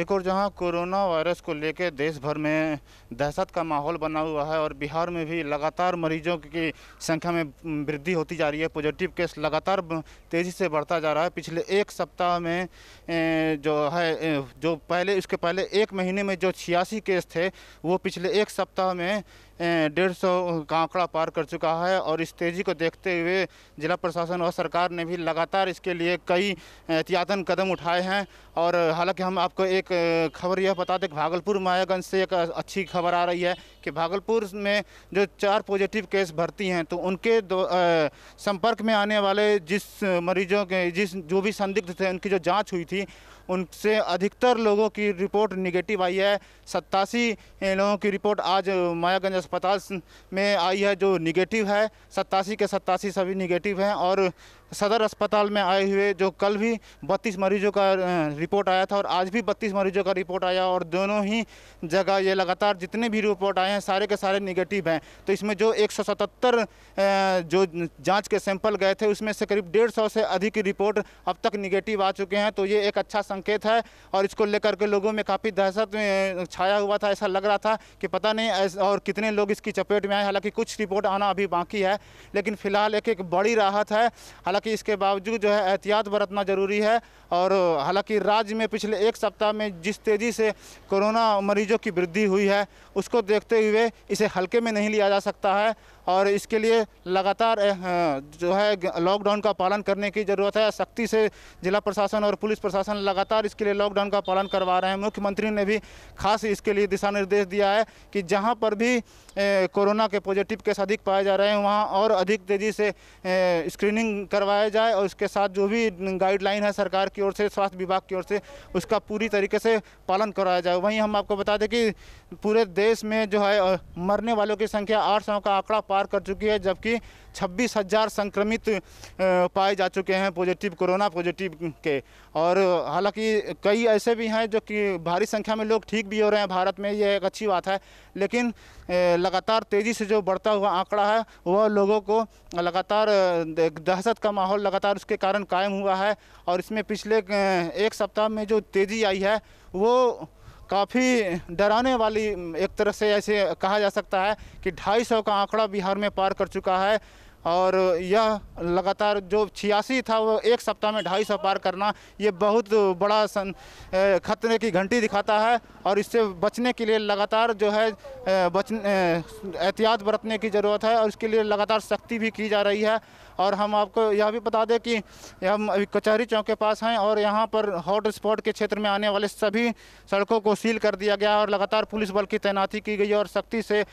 एक और जहां कोरोना वायरस को लेकर देश भर में दहशत का माहौल बना हुआ है और बिहार में भी लगातार मरीजों की संख्या में वृद्धि होती जा रही है पॉजिटिव केस लगातार तेज़ी से बढ़ता जा रहा है पिछले एक सप्ताह में जो है जो पहले उसके पहले एक महीने में जो छियासी केस थे वो पिछले एक सप्ताह में डेढ़ सौ का आंकड़ा पार कर चुका है और इस तेज़ी को देखते हुए जिला प्रशासन और सरकार ने भी लगातार इसके लिए कई एहतियातन कदम उठाए हैं और हालांकि हम आपको एक खबर यह बता दें भागलपुर मायागंज से एक अच्छी खबर आ रही है कि भागलपुर में जो चार पॉजिटिव केस भर्ती हैं तो उनके दो आ, संपर्क में आने वाले जिस मरीजों के जिस जो भी संदिग्ध थे उनकी जो जांच हुई थी उनसे अधिकतर लोगों की रिपोर्ट निगेटिव आई है सत्तासी लोगों की रिपोर्ट आज मायागंज अस्पताल में आई है जो निगेटिव है सत्तासी के सत्तासी सभी निगेटिव हैं और सदर अस्पताल में आए हुए जो कल भी 32 मरीजों का रिपोर्ट आया था और आज भी 32 मरीजों का रिपोर्ट आया और दोनों ही जगह ये लगातार जितने भी रिपोर्ट आए हैं सारे के सारे निगेटिव हैं तो इसमें जो 177 जो जांच के सैंपल गए थे उसमें से करीब डेढ़ से अधिक रिपोर्ट अब तक निगेटिव आ चुके हैं तो ये एक अच्छा संकेत है और इसको लेकर के लोगों में काफ़ी दहशत छाया हुआ था ऐसा लग रहा था कि पता नहीं और कितने लोग इसकी चपेट में आए हालाँकि कुछ रिपोर्ट आना अभी बाकी है लेकिन फिलहाल एक एक बड़ी राहत है हालांकि इसके बावजूद जो है एहतियात बरतना ज़रूरी है और हालांकि राज्य में पिछले एक सप्ताह में जिस तेज़ी से कोरोना मरीजों की वृद्धि हुई है उसको देखते हुए इसे हल्के में नहीं लिया जा सकता है और इसके लिए लगातार हाँ, जो है लॉकडाउन का पालन करने की ज़रूरत है सख्ती से जिला प्रशासन और पुलिस प्रशासन लगातार इसके लिए लॉकडाउन का पालन करवा रहे हैं मुख्यमंत्री ने भी खास इसके लिए दिशा निर्देश दिया है कि जहाँ पर भी कोरोना के पॉजिटिव केस अधिक पाए जा रहे हैं वहाँ और अधिक तेज़ी से स्क्रीनिंग करवाया जाए और उसके साथ जो भी गाइडलाइन है सरकार की ओर से स्वास्थ्य विभाग की ओर से उसका पूरी तरीके से पालन कराया जाए वहीं हम आपको बता दें कि पूरे देश में जो है मरने वालों की संख्या आठ का आंकड़ा पार कर चुकी है जबकि छब्बीस हज़ार संक्रमित पाए जा चुके हैं पॉजिटिव कोरोना पॉजिटिव के और हालांकि कई ऐसे भी हैं जो कि भारी संख्या में लोग ठीक भी हो रहे हैं भारत में ये एक अच्छी बात है लेकिन लगातार तेज़ी से जो बढ़ता हुआ आंकड़ा है वह लोगों को लगातार दहशत का माहौल लगातार उसके कारण कायम हुआ है और इसमें पिछले एक सप्ताह में जो तेज़ी आई है वो काफ़ी डराने वाली एक तरह से ऐसे कहा जा सकता है कि 250 का आंकड़ा बिहार में पार कर चुका है और यह लगातार जो छियासी था वो एक सप्ताह में ढाई सौ पार करना ये बहुत बड़ा सन खतरे की घंटी दिखाता है और इससे बचने के लिए लगातार जो है बच एहतियात बरतने की ज़रूरत है और इसके लिए लगातार सख्ती भी की जा रही है और हम आपको यह भी बता दें कि हम अभी कचहरी चौक के पास हैं और यहाँ पर हॉट स्पॉट के क्षेत्र में आने वाले सभी सड़कों को सील कर दिया गया और लगातार पुलिस बल की तैनाती की गई और सख्ती से